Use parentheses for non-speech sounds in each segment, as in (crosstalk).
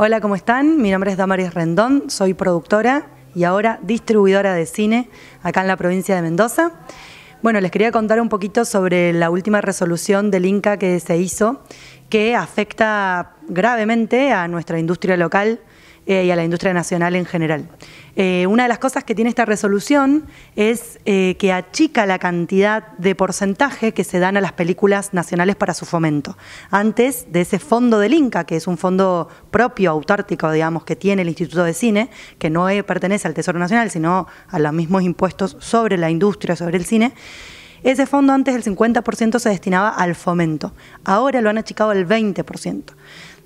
Hola, ¿cómo están? Mi nombre es Damaris Rendón, soy productora y ahora distribuidora de cine acá en la provincia de Mendoza. Bueno, les quería contar un poquito sobre la última resolución del INCA que se hizo, que afecta gravemente a nuestra industria local, eh, y a la industria nacional en general. Eh, una de las cosas que tiene esta resolución es eh, que achica la cantidad de porcentaje que se dan a las películas nacionales para su fomento. Antes de ese fondo del Inca, que es un fondo propio, autártico, digamos, que tiene el Instituto de Cine, que no pertenece al Tesoro Nacional, sino a los mismos impuestos sobre la industria, sobre el cine, ese fondo antes del 50% se destinaba al fomento, ahora lo han achicado al 20%.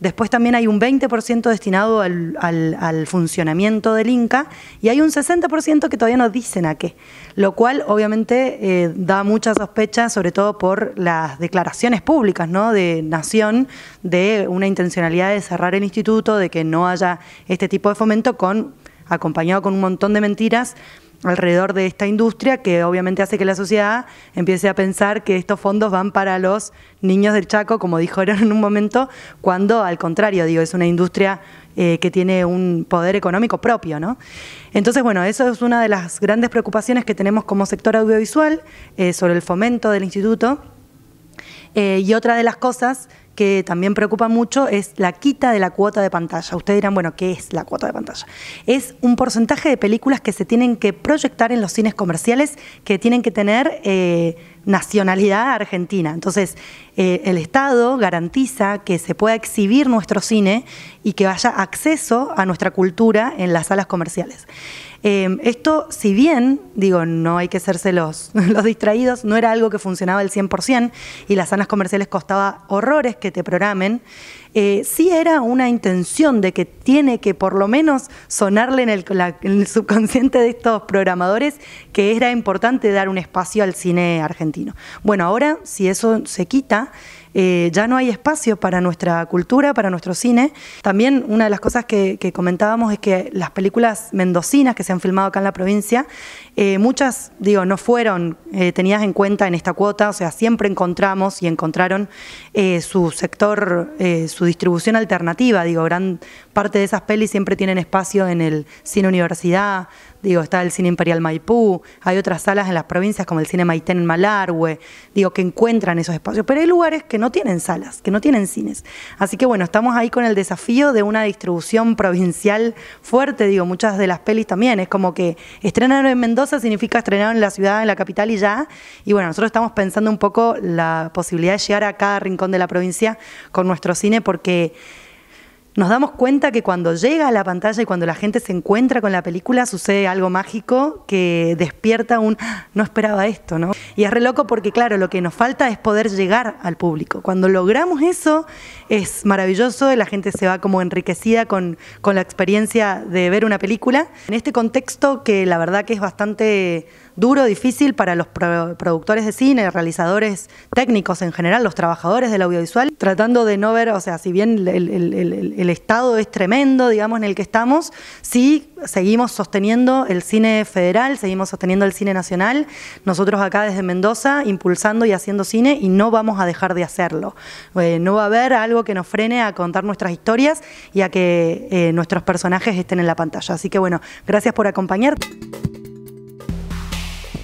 Después también hay un 20% destinado al, funcionamiento del Inca y hay un 60% que todavía no dicen a qué, lo cual obviamente eh, da mucha sospecha, sobre todo por las declaraciones públicas ¿no? de Nación, de una intencionalidad de cerrar el instituto, de que no haya este tipo de fomento, con, acompañado con un montón de mentiras alrededor de esta industria que obviamente hace que la sociedad empiece a pensar que estos fondos van para los niños del Chaco, como dijo dijeron en un momento, cuando al contrario, digo, es una industria eh, que tiene un poder económico propio, Entonces, bueno, eso es una de las grandes preocupaciones que tenemos como sector audiovisual eh, sobre el fomento del instituto. Eh, y otra de las cosas que también preocupa mucho es la quita de la cuota de pantalla. Ustedes dirán, bueno, ¿qué es la cuota de pantalla? Es un porcentaje de películas que se tienen que proyectar en los cines comerciales que tienen que tener eh, nacionalidad argentina. Entonces, eh, el Estado garantiza que se pueda exhibir nuestro cine y que haya acceso a nuestra cultura en las salas comerciales. Eh, esto, si bien, digo, no hay que hacerse los, (laughs) los distraídos, no era algo que funcionaba el 100% y las salas comerciales costaba horrores que te programen, eh, sí era una intención de que tiene que por lo menos sonarle en el, subconsciente de estos programadores que era importante dar un espacio al cine argentino. Bueno, ahora si eso se quita, eh, ya no hay espacio para nuestra cultura, para nuestro cine. También una de las cosas que, comentábamos es que las películas mendocinas que se han filmado acá en la provincia, eh, muchas, digo, no fueron eh, tenidas en cuenta en esta cuota, o sea, siempre encontramos y encontraron su sector, su distribución alternativa, digo, gran parte de esas pelis siempre tienen espacio en el cine universidad, Digo, está el Cine Imperial Maipú, hay otras salas en las provincias como el Cine Maitén en Malargüe, digo, que encuentran esos espacios. Pero hay lugares que no tienen salas, que no tienen cines. Así que bueno, estamos ahí con el desafío de una distribución provincial fuerte, digo, muchas de las pelis también. Es como que estrenar en Mendoza significa estrenar en la ciudad, en la capital y ya. Y bueno, nosotros estamos pensando un poco la posibilidad de llegar a cada rincón de la provincia con nuestro cine porque nos damos cuenta que cuando llega a la pantalla y cuando la gente se encuentra con la película sucede algo mágico que despierta un ah, no esperaba esto, ¿no? Y es re loco porque claro, lo que nos falta es poder llegar al público. Cuando logramos eso es maravilloso, la gente se va como enriquecida con, con la experiencia de ver una película. En este contexto que la verdad que es bastante duro, difícil para los productores de cine, realizadores técnicos en general, los trabajadores del audiovisual, tratando de no ver, o sea, si bien el, estado es tremendo, digamos, en el que estamos, sí seguimos sosteniendo el cine federal, seguimos sosteniendo el cine nacional, nosotros acá desde Mendoza impulsando y haciendo cine y no vamos a dejar de hacerlo. Eh, no va a haber algo que nos frene a contar nuestras historias y a que eh, nuestros personajes estén en la pantalla. Así que bueno, gracias por acompañar.